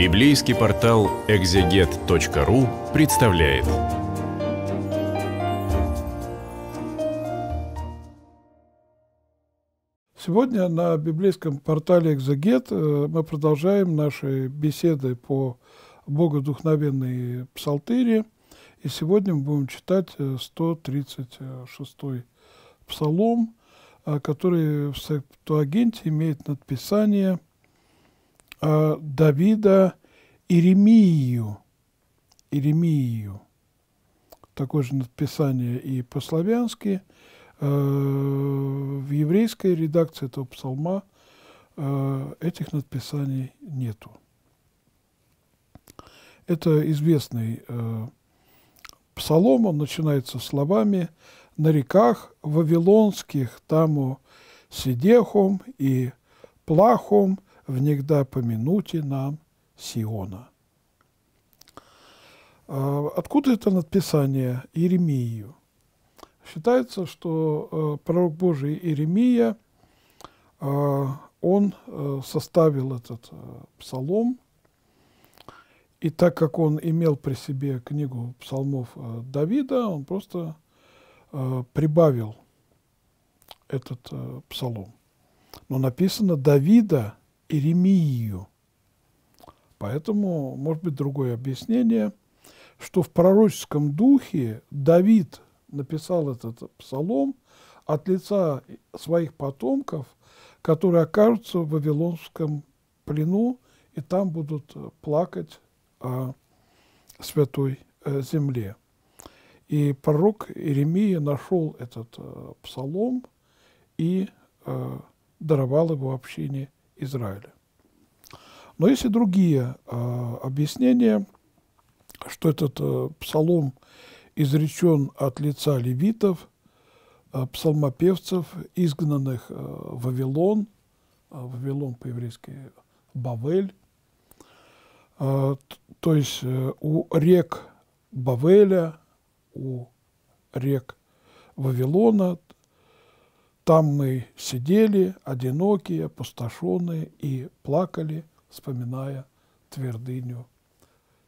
Библейский портал экзегет.ру представляет. Сегодня на библейском портале «Экзегет» э, мы продолжаем наши беседы по богодухновенной псалтыре. И сегодня мы будем читать 136-й э, псалом, э, который в Септуагенте имеет надписание – Э, Давида Иеремию. Иеремию. Такое же написание и по-славянски. Э, в еврейской редакции этого псалма э, этих надписаний нету. Это известный псалом, он начинается словами «На реках вавилонских таму сидехом и плахом – внегда помянути нам Сиона». А, откуда это надписание Иеремию? Считается, что э, пророк Божий Иеремия, а, он э, составил этот э, псалом, и так как он имел при себе книгу псалмов Давида, он просто прибавил этот псалом. Но написано Давида Иеремию. Поэтому, может быть, другое объяснение, что в пророческом духе Давид написал этот псалом от лица своих потомков, которые окажутся в Вавилонском плену и там будут плакать о святой э, земле. И пророк Иеремия нашел этот э, псалом и э, даровал его общине Израиля. Но есть и другие э, объяснения, что этот э, псалом изречен от лица левитов, э, псалмопевцев, изгнанных э, в Вавилон, э, Вавилон по-еврейски Бавель, э, то есть э, у рек Бавеля, у рек Вавилона, там мы сидели, одинокие, опустошенные, и плакали, вспоминая твердыню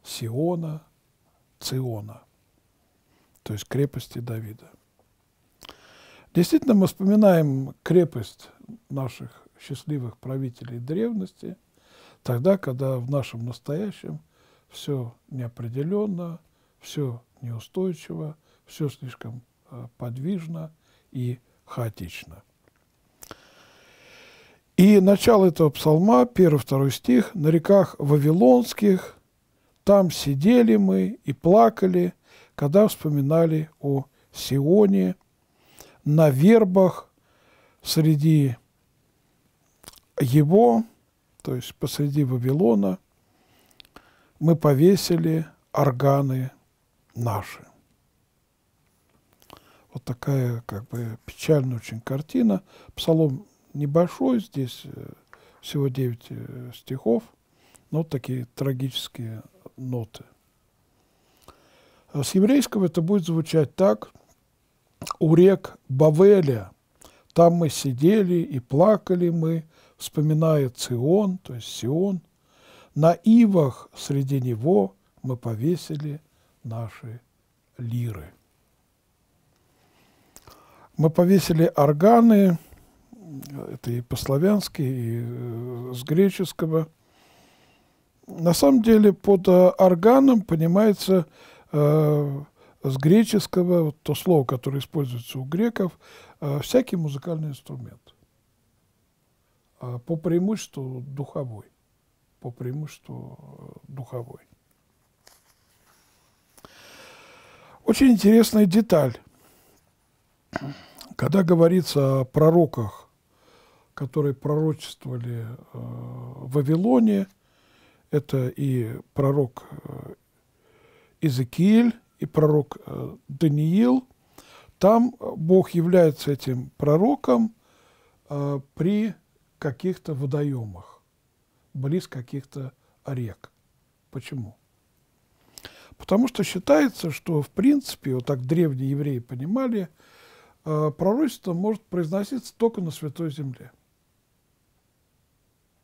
Сиона, Циона, то есть крепости Давида. Действительно, мы вспоминаем крепость наших счастливых правителей древности, тогда, когда в нашем настоящем все неопределенно, все неустойчиво, все слишком э, подвижно и неопределенно хаотично. И начало этого псалма, первый-второй стих, «На реках Вавилонских, там сидели мы и плакали, когда вспоминали о Сионе, на вербах среди его, то есть посреди Вавилона, мы повесили органы наши». Вот такая как бы печальная очень картина. Псалом небольшой, здесь э, всего 9 э, стихов, но вот такие трагические ноты. Э, с еврейского это будет звучать так. «У рек Бавеля там мы сидели и плакали мы, вспоминая Цион, то есть Сион, на ивах среди него мы повесили наши лиры». Мы повесили органы, это и по-славянски, и э, с греческого. На самом деле под э, органом понимается э, с греческого, вот то слово, которое используется у греков, э, всякий музыкальный инструмент. Э, по преимуществу духовой. По преимуществу э, духовой. Очень интересная деталь. Когда говорится о пророках, которые пророчествовали э, в Вавилоне, это и пророк э, Иезекииль, и пророк э, Даниил, там Бог является этим пророком при каких-то водоемах, близ каких-то рек. Почему? Потому что считается, что в принципе, вот так древние евреи понимали – Э, пророчество может произноситься только на Святой Земле.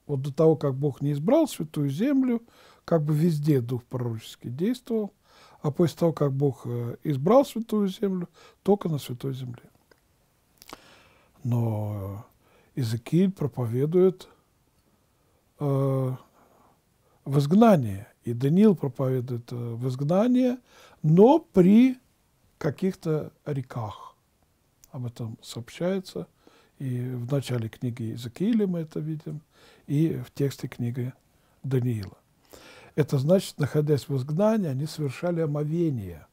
Вот до того, как Бог не избрал Святую Землю, как бы везде Дух пророческий действовал, а после того, как Бог э, избрал Святую Землю, только на Святой Земле. Но Иезекииль проповедует э, в изгнании, и Даниил проповедует э, в изгнании, но при каких-то реках об этом сообщается. И в начале книги Иезекииля мы это видим, и в тексте книги Даниила. Это значит, находясь в изгнании, они совершали омовение,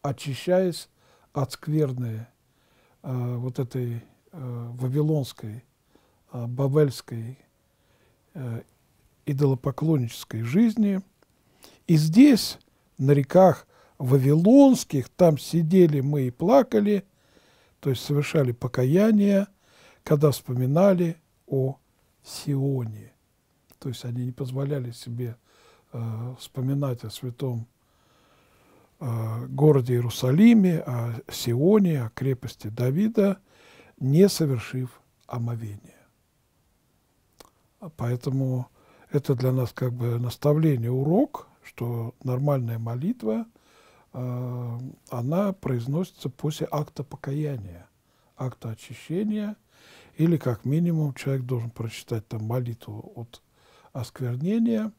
очищаясь от скверной э, вот этой э, вавилонской, э, бавельской, э, идолопоклоннической жизни. И здесь, на реках Вавилонских, там сидели мы и плакали – то есть совершали покаяние, когда вспоминали о Сионе. То есть они не позволяли себе э, вспоминать о святом э, городе Иерусалиме, о Сионе, о крепости Давида, не совершив омовение. Поэтому это для нас как бы наставление, урок, что нормальная молитва – Э, она произносится после акта покаяния, акта очищения, или как минимум человек должен прочитать там молитву от осквернения,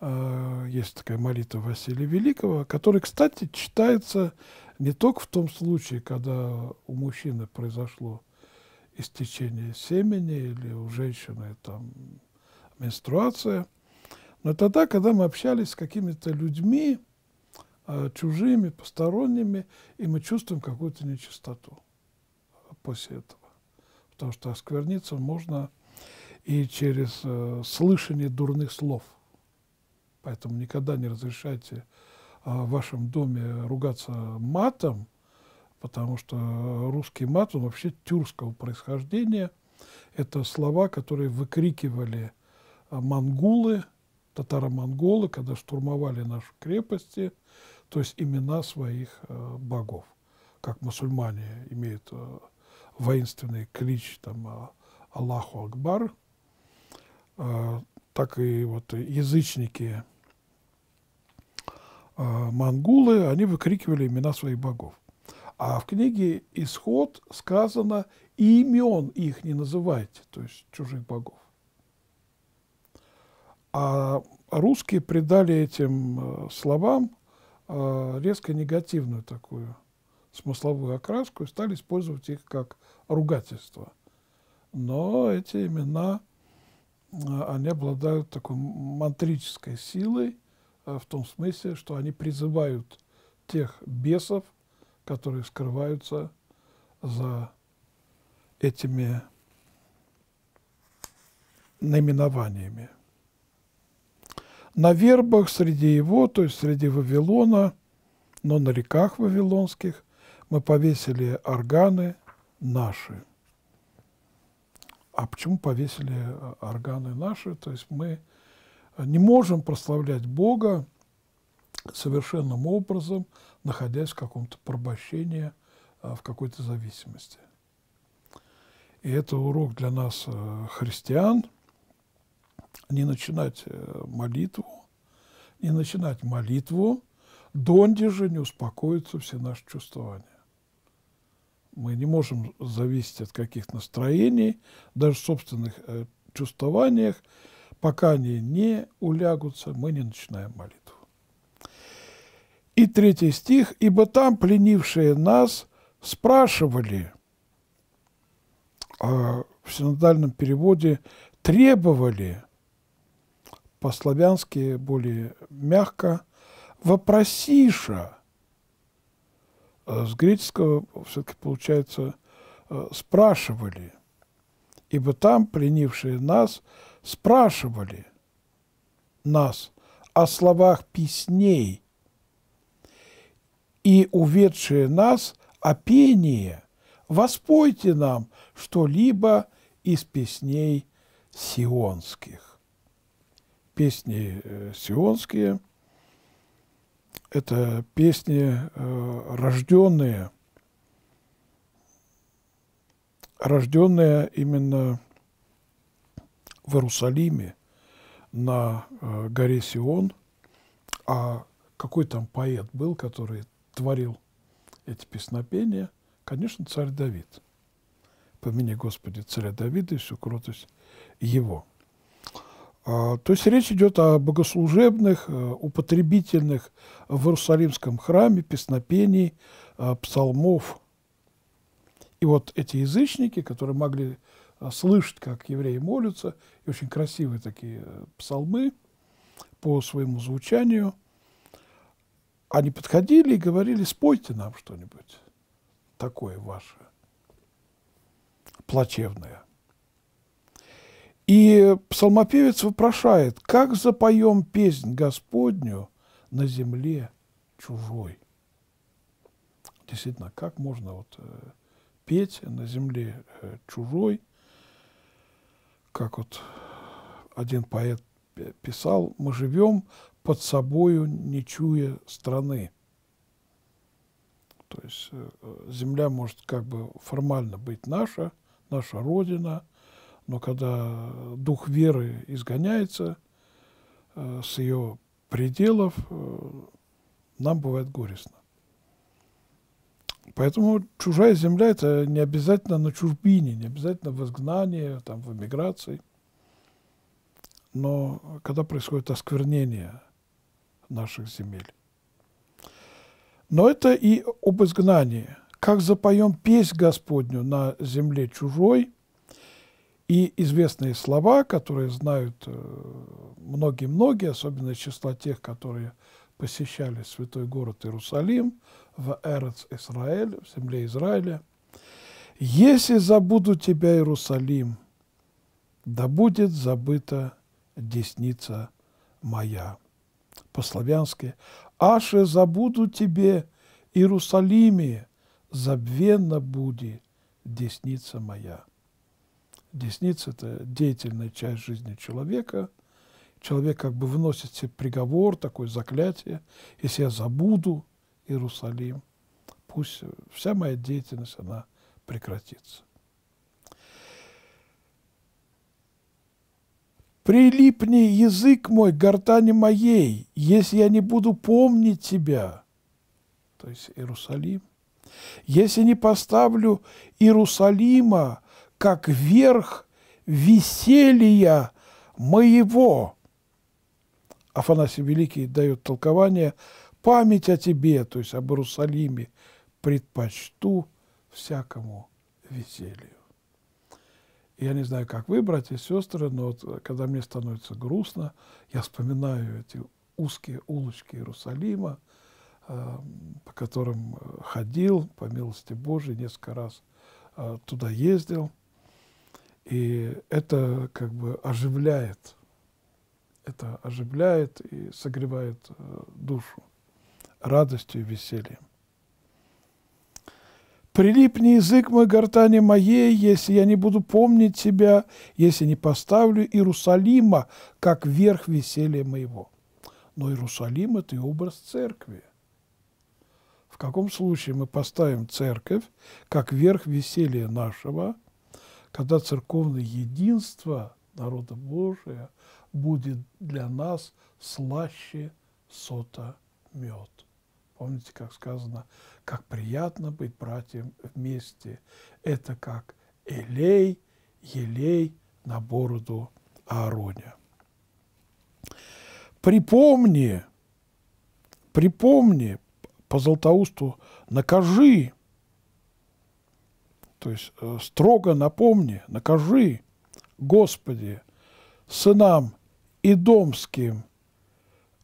э, есть такая молитва Василия Великого, которая, кстати, читается не только в том случае, когда у мужчины произошло истечение семени или у женщины там менструация, но тогда, когда мы общались с какими-то людьми, Э, чужими, посторонними, и мы чувствуем какую-то нечистоту после этого. Потому что оскверниться можно и через э, слышание дурных слов. Поэтому никогда не разрешайте э, в вашем доме ругаться матом, потому что русский мат, он вообще тюркского происхождения. Это слова, которые выкрикивали э, монгулы, татаро-монголы, когда штурмовали наши крепости – то есть имена своих э, богов. Как мусульмане имеют э, воинственный клич там, э, Аллаху Акбар, так и вот язычники монголы, они выкрикивали имена своих богов. А в книге «Исход» сказано и «имен их не называйте», то есть чужих богов. А русские придали этим словам а, резко негативную такую смысловую окраску и стали использовать их как ругательство. Но эти имена, а, они обладают такой мантрической силой, а, в том смысле, что они призывают тех бесов, которые скрываются за этими наименованиями на вербах среди его, то есть среди Вавилона, но на реках вавилонских мы повесили органы наши. А почему повесили органы наши? То есть мы не можем прославлять Бога совершенным образом, находясь в каком-то порабощении, а, в какой-то зависимости. И это урок для нас, э, христиан, не начинать э, молитву не начинать молитву, донде же не успокоятся все наши чувствования. Мы не можем зависеть от каких настроений, даже собственных э, чувствованиях. Пока они не улягутся, мы не начинаем молитву. И третий стих. «Ибо там пленившие нас спрашивали» а в синодальном переводе «требовали» по-славянски более мягко, «вопросиша». С греческого все-таки получается э, «спрашивали», ибо там пленившие нас спрашивали нас о словах песней и уведшие нас о пении, воспойте нам что-либо из песней сионских песни э, сионские, это песни, э, рожденные, рожденные именно в Иерусалиме на э, горе Сион, а какой там поэт был, который творил эти песнопения, конечно, царь Давид. Помяни, Господи, царя Давида и всю кротость его. А, то есть речь идет о богослужебных, э, употребительных в Иерусалимском храме песнопений, э, псалмов. И вот эти язычники, которые могли э, слышать, как евреи молятся, и очень красивые такие псалмы по своему звучанию, они подходили и говорили, спойте нам что-нибудь такое ваше, плачевное. И псалмопевец вопрошает, как запоем песнь Господню на земле чужой. Действительно, как можно вот э, петь на земле э, чужой, как вот один поэт писал, мы живем под собою, не чуя страны. То есть э, земля может как бы формально быть наша, наша родина, но когда дух веры изгоняется э, с ее пределов, э, нам бывает горестно. Поэтому чужая земля – это не обязательно на чужбине, не обязательно в изгнании, там, в эмиграции. Но когда происходит осквернение наших земель. Но это и об изгнании. «Как запоем песнь Господню на земле чужой», и известные слова, которые знают э, многие-многие, особенно из числа тех, которые посещали святой город Иерусалим, в Эрец Израиль, в земле Израиля. «Если забуду тебя, Иерусалим, да будет забыта десница моя». По-славянски «Аше забуду тебе, Иерусалиме, забвенно буди десница моя». Десница – это деятельная часть жизни человека. Человек как бы вносит себе приговор, такое заклятие. Если я забуду Иерусалим, пусть вся моя деятельность, она прекратится. Прилипни язык мой к гортани моей, если я не буду помнить тебя. То есть Иерусалим. Если не поставлю Иерусалима как верх веселья моего. Афанасий Великий дает толкование «память о тебе», то есть об Иерусалиме, предпочту всякому веселью. Я не знаю, как вы, братья и сестры, но вот, когда мне становится грустно, я вспоминаю эти узкие улочки Иерусалима, э, по которым ходил, по милости Божией, несколько раз э, туда ездил – и это как бы оживляет, это оживляет и согревает э, душу радостью и весельем. Прилипни язык мой гортани моей, если я не буду помнить тебя, если не поставлю Иерусалима, как верх веселья моего. Но Иерусалим – это и образ церкви. В каком случае мы поставим церковь как верх веселья нашего – когда церковное единство народа Божия будет для нас слаще сота мед. Помните, как сказано, как приятно быть братьям вместе. Это как элей, елей на бороду Аароня. Припомни, припомни, по Златоусту накажи то есть э, строго напомни, накажи, Господи, сынам идомским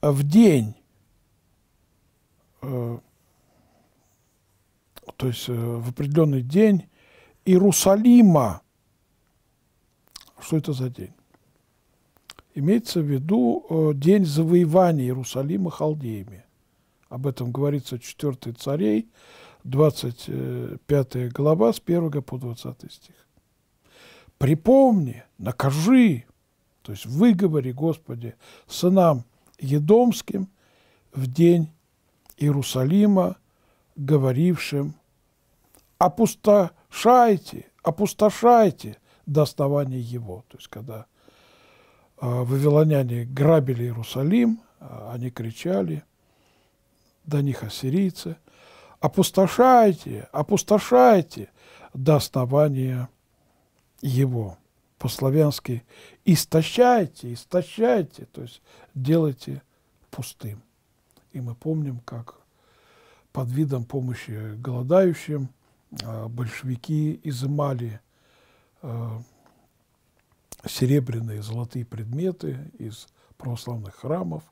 э, в день, э, то есть в определенный день Иерусалима. Что это за день? Имеется в виду день завоевания Иерусалима халдеями. Об этом говорится в 4 царей, 25 э, глава, с 1 по 20 стих. «Припомни, накажи, то есть выговори, Господи, сынам Едомским в день Иерусалима, говорившим, опустошайте, опустошайте до основания его». То есть, когда а, вавилоняне грабили Иерусалим, а, они кричали, до них ассирийцы – опустошайте, опустошайте до основания его. По-славянски истощайте, истощайте, то есть делайте пустым. И мы помним, как под видом помощи голодающим а, большевики изымали а, серебряные золотые предметы из православных храмов.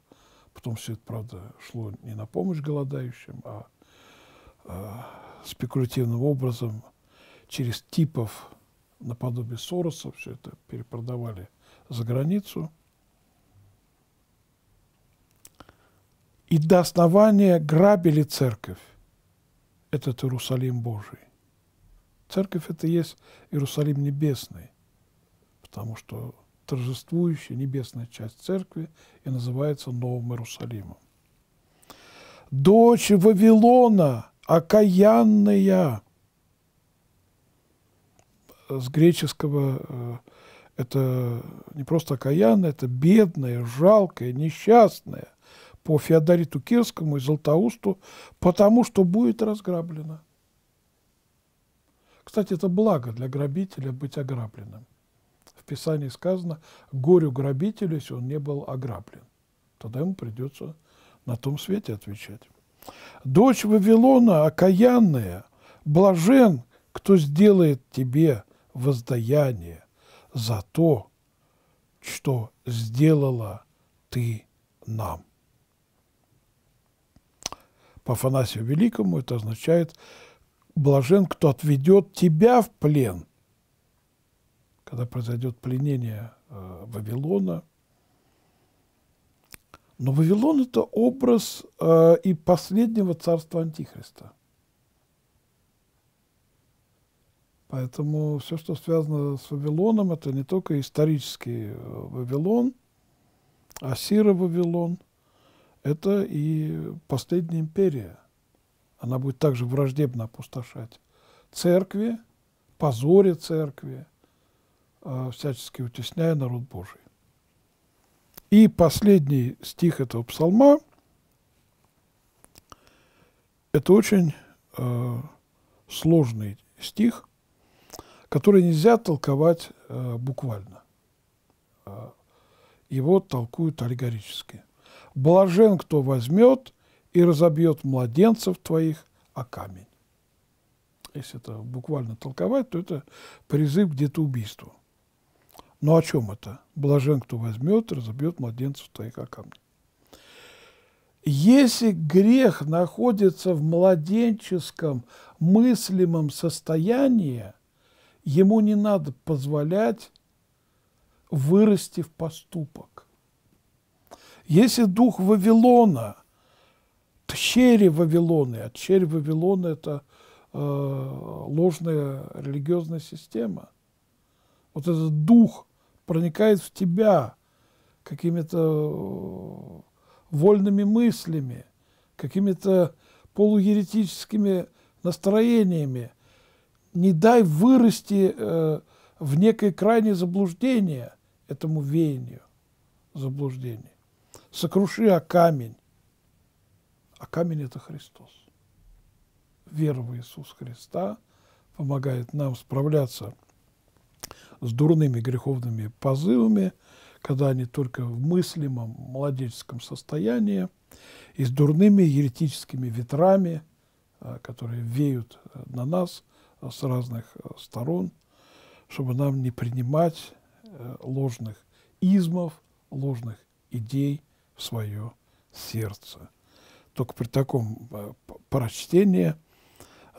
Потом все это, правда, шло не на помощь голодающим, а Э, спекулятивным образом через типов наподобие Сороса, все это перепродавали за границу. И до основания грабили церковь, этот Иерусалим Божий. Церковь это есть Иерусалим Небесный, потому что торжествующая небесная часть церкви и называется Новым Иерусалимом. Дочь Вавилона – окаянная. С греческого э, это не просто окаянная, это бедная, жалкая, несчастная по Феодориту Кирскому и Златоусту, потому что будет разграблена. Кстати, это благо для грабителя быть ограбленным. В Писании сказано, горю грабителю, если он не был ограблен. Тогда ему придется на том свете отвечать. Дочь Вавилона окаянная, блажен, кто сделает тебе воздаяние за то, что сделала ты нам. По Фанасию Великому это означает «блажен, кто отведет тебя в плен». Когда произойдет пленение э, Вавилона – но Вавилон – это образ э, и последнего царства Антихриста. Поэтому все, что связано с Вавилоном, это не только исторический э, Вавилон, Асира Вавилон, это и последняя империя. Она будет также враждебно опустошать церкви, позоре церкви, э, всячески утесняя народ Божий. И последний стих этого псалма – это очень э, сложный стих, который нельзя толковать э, буквально. Э, его толкуют аллегорически. «Блажен, кто возьмет и разобьет младенцев твоих о камень». Если это буквально толковать, то это призыв где-то убийству. Но ну, о чем это? Блажен, кто возьмет, разобьет младенцев твоих камни. Если грех находится в младенческом мыслимом состоянии, ему не надо позволять вырасти в поступок. Если дух Вавилона, тщери Вавилоны, а тщери Вавилона – это э, ложная религиозная система, вот этот дух – проникает в тебя какими-то э, вольными мыслями, какими-то полуеретическими настроениями. Не дай вырасти э, в некое крайнее заблуждение этому веянию заблуждение. Сокруши о а камень. А камень – это Христос. Вера в Иисус Христа помогает нам справляться с дурными греховными позывами, когда они только в мыслимом младенческом состоянии, и с дурными еретическими ветрами, э, которые веют э, на нас э, с разных сторон, чтобы нам не принимать ложных измов, ложных идей в свое сердце. Только при таком прочтении –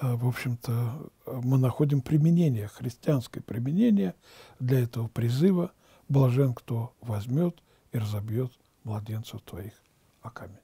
Э, в общем-то, э, мы находим применение, христианское применение для этого призыва «Блажен, кто возьмет и разобьет младенцев твоих о камень».